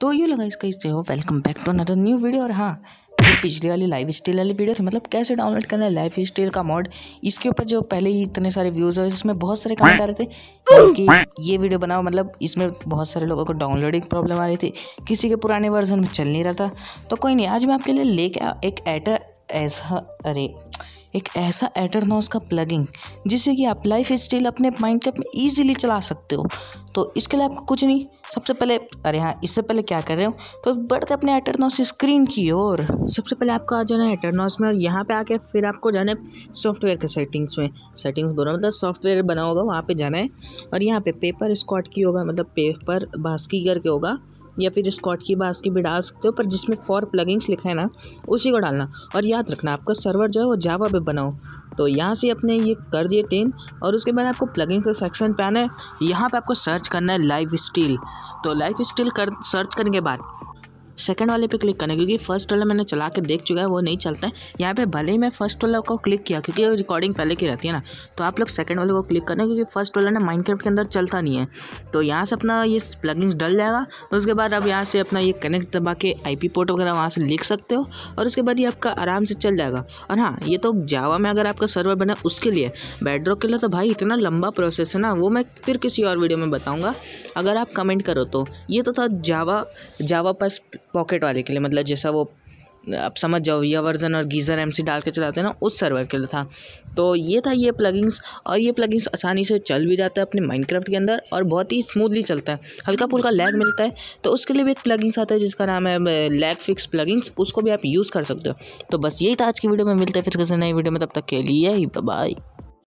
तो यूँ लगा इसका इससे हो welcome back to another new video और हाँ जो पिछली वाली लाइफ स्टाइल वाली वीडियो थी मतलब कैसे डाउनलोड करना है लाइफ स्टाइल का मॉड इसके ऊपर जो पहले ही इतने सारे व्यूज़ है इसमें बहुत सारे कमेंट आ रहे थे कि ये वीडियो बनाओ मतलब इसमें बहुत सारे लोगों को डाउनलोडिंग प्रॉब्लम आ रही थी किसी के पुराने वर्जन में चल नहीं रहा था तो कोई नहीं आज मैं आपके लिए लेके एक एट ऐसा अरे एक ऐसा एटरनॉस का प्लगिंग जिससे कि आप लाइफ स्टाइल अपने माइंड सेट में ईजिली चला सकते हो तो इसके लिए आपको कुछ नहीं सबसे पहले अरे हाँ इससे पहले क्या कर रहे हो तो बढ़ते अपने एटरनॉस स्क्रीन की ओर सबसे पहले आपको आ जाना है एटरनॉस में और यहाँ पे आके फिर आपको जाना है सॉफ्टवेयर के सेटिंग्स में सेटिंग्स बोल रहा मतलब सॉफ्टवेयर बना होगा वहाँ पे जाना है और यहाँ पे पेपर स्कॉट की होगा मतलब पेपर बास्की करके होगा या फिर स्कॉट की बास की भी डाल सकते हो पर जिसमें फॉर प्लगिंग्स लिखा है ना उसी को डालना और याद रखना आपका सर्वर जो है वो जावा पे बनाओ तो यहाँ से अपने ये कर दिए टेन और उसके बाद आपको प्लगिंग का सेक्शन पे आना है यहाँ पर आपको सर्च करना है लाइफ स्टील तो लाइफ स्टील कर सर्च करने के बाद सेकंड वाले पे क्लिक करना है क्योंकि फर्स्ट वाला मैंने चला के देख चुका है वो नहीं चलता है यहाँ पे भले ही मैं फर्स्ट वाला को क्लिक किया क्योंकि वो रिकॉर्डिंग पहले की रहती है ना तो आप लोग सेकंड वाले को क्लिक करना है क्योंकि फर्स्ट वाला ना माइंड के अंदर चलता नहीं है तो यहाँ से अपना ये प्लगिंग्स डल जाएगा उसके बाद आप यहाँ से अपना ये कनेक्ट दबा के आई पोर्ट वगैरह वहाँ से लिख सकते हो और उसके बाद ये आपका आराम से चल जाएगा और हाँ ये तो जावा में अगर आपका सर्वर बना उसके लिए बेडरॉक के लिए तो भाई इतना लंबा प्रोसेस है ना वो मैं फिर किसी और वीडियो में बताऊँगा अगर आप कमेंट करो तो ये तो था जावा जावा पर पॉकेट वाले के लिए मतलब जैसा वो आप समझ जाओ या वर्जन और गीज़र एम डाल के चलाते हैं ना उस सर्वर के लिए था तो ये था ये प्लगिंग्स और ये प्लगिंग्स आसानी से चल भी जाता है अपने माइनक्राफ्ट के अंदर और बहुत ही स्मूथली चलता है हल्का फुल्का लैग मिलता है तो उसके लिए भी एक प्लगिंग्स आता है जिसका नाम है लैग फिक्स प्लगिंग्स उसको भी आप यूज़ कर सकते हो तो बस यही था आज की वीडियो में मिलता है फिर किसी नई वीडियो में तब तक के लिए ही बाय